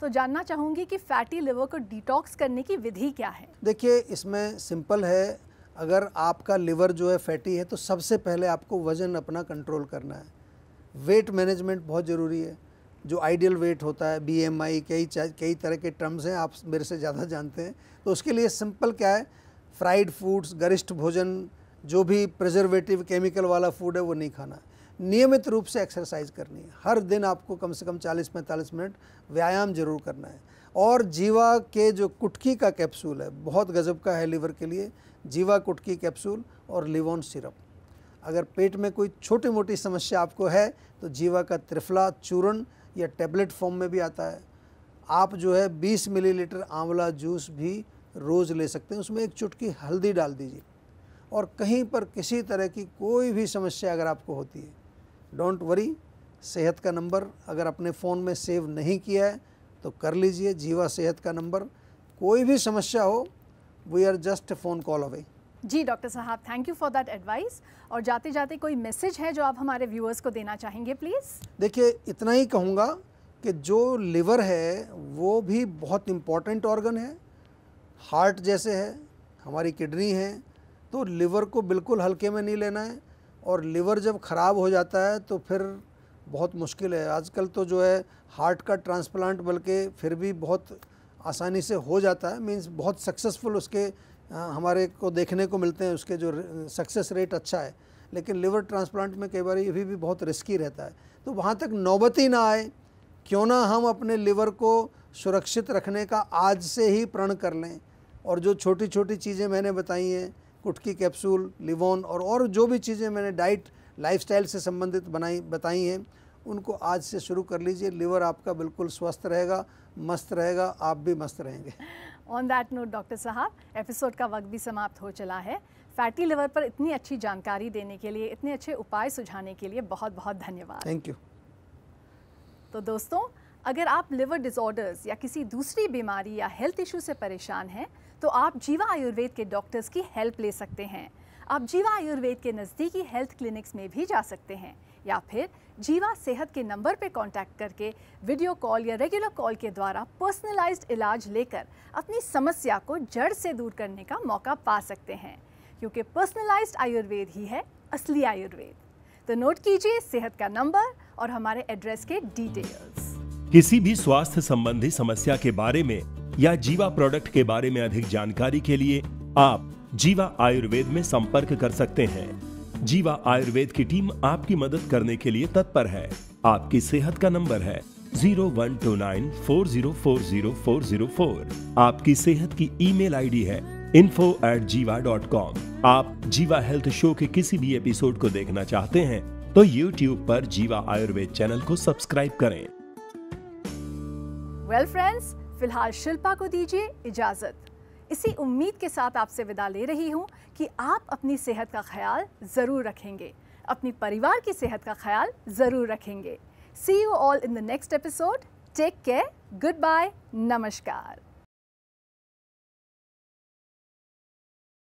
तो जानना चाहूँगी कि फैटी लिवर को डिटॉक्स करने की विधि क्या है देखिए इसमें सिंपल है अगर आपका लिवर जो है फैटी है तो सबसे पहले आपको वज़न अपना कंट्रोल करना है वेट मैनेजमेंट बहुत ज़रूरी है जो आइडियल वेट होता है बी एम आई कई कई तरह के टर्म्स हैं आप मेरे से ज़्यादा जानते हैं तो उसके लिए सिंपल क्या है फ्राइड फूड्स गरिष्ठ भोजन जो भी प्रिजर्वेटिव केमिकल वाला फूड है वो नहीं खाना है नियमित रूप से एक्सरसाइज करनी है हर दिन आपको कम से कम 40-45 मिनट व्यायाम जरूर करना है और जीवा के जो कुटकी का कैप्सूल है बहुत गजब का है लीवर के लिए जीवा कुटकी कैप्सूल और लिवोन सिरप अगर पेट में कोई छोटी मोटी समस्या आपको है तो जीवा का त्रिफला चूर्ण या टेबलेट फॉर्म में भी आता है आप जो है 20 मिलीलीटर आंवला जूस भी रोज़ ले सकते हैं उसमें एक चुटकी हल्दी डाल दीजिए और कहीं पर किसी तरह की कोई भी समस्या अगर आपको होती है डोंट वरी सेहत का नंबर अगर अपने फ़ोन में सेव नहीं किया है तो कर लीजिए जीवा सेहत का नंबर कोई भी समस्या हो we are just phone call away जी डॉक्टर साहब thank you for that advice और जाते जाते कोई मैसेज है जो आप हमारे व्यूअर्स को देना चाहेंगे प्लीज़ देखिए इतना ही कहूँगा कि जो लिवर है वो भी बहुत इम्पॉर्टेंट ऑर्गन है हार्ट जैसे है हमारी किडनी है तो लिवर को बिल्कुल हल्के में नहीं लेना है और लीवर जब ख़राब हो जाता है तो फिर बहुत मुश्किल है आजकल तो जो है हार्ट का ट्रांसप्लांट बल्कि फिर भी बहुत आसानी से हो जाता है मीन्स बहुत सक्सेसफुल उसके हमारे को देखने को मिलते हैं उसके जो सक्सेस रेट अच्छा है लेकिन लिवर ट्रांसप्लांट में कई बार ये भी, भी बहुत रिस्की रहता है तो वहाँ तक नौबत ही ना आए क्यों ना हम अपने लिवर को सुरक्षित रखने का आज से ही प्रण कर लें और जो छोटी छोटी चीज़ें मैंने बताई हैं कुटकी कैप्सूल लिवोन और और जो भी चीज़ें मैंने डाइट लाइफस्टाइल से संबंधित बनाई बताई हैं उनको आज से शुरू कर लीजिए लिवर आपका बिल्कुल स्वस्थ रहेगा मस्त रहेगा आप भी मस्त रहेंगे ऑन दैट नोट डॉक्टर साहब एपिसोड का वक्त भी समाप्त हो चला है फैटी लिवर पर इतनी अच्छी जानकारी देने के लिए इतने अच्छे उपाय सुझाने के लिए बहुत बहुत धन्यवाद थैंक यू तो दोस्तों अगर आप लिवर डिसऑर्डर्स या किसी दूसरी बीमारी या हेल्थ इशू से परेशान हैं तो आप जीवा आयुर्वेद के डॉक्टर्स की हेल्प ले सकते हैं आप जीवा आयुर्वेद के नज़दीकी हेल्थ क्लिनिक्स में भी जा सकते हैं या फिर जीवा सेहत के नंबर पर कॉन्टैक्ट करके वीडियो कॉल या रेगुलर कॉल के द्वारा पर्सनलाइज्ड इलाज लेकर अपनी समस्या को जड़ से दूर करने का मौका पा सकते हैं क्योंकि पर्सनलाइज्ड आयुर्वेद ही है असली आयुर्वेद तो नोट कीजिए सेहत का नंबर और हमारे एड्रेस के डिटेल्स किसी भी स्वास्थ्य संबंधी समस्या के बारे में या जीवा प्रोडक्ट के बारे में अधिक जानकारी के लिए आप जीवा आयुर्वेद में संपर्क कर सकते हैं जीवा आयुर्वेद की टीम आपकी मदद करने के लिए तत्पर है आपकी सेहत का नंबर है zero one two nine four zero four zero four zero four आपकी सेहत की ईमेल आईडी है info at Jiva dot com आप जीवा हेल्थ शो के किसी भी एपिसोड को देखना चाहते हैं तो यूट्यूब पर जीवा आयुर्वेद चैनल को सब्सक्राइब करें वेल फ्रेंड्स फिलहाल शिल्पा को दीजिए इजाज़त इसी उम्मीद के साथ आपसे विदा ले रही हूँ कि आप अपनी सेहत का ख्याल ज़रूर रखेंगे अपनी परिवार की सेहत का ख्याल ज़रूर रखेंगे see you all in the next episode take care goodbye नमस्कार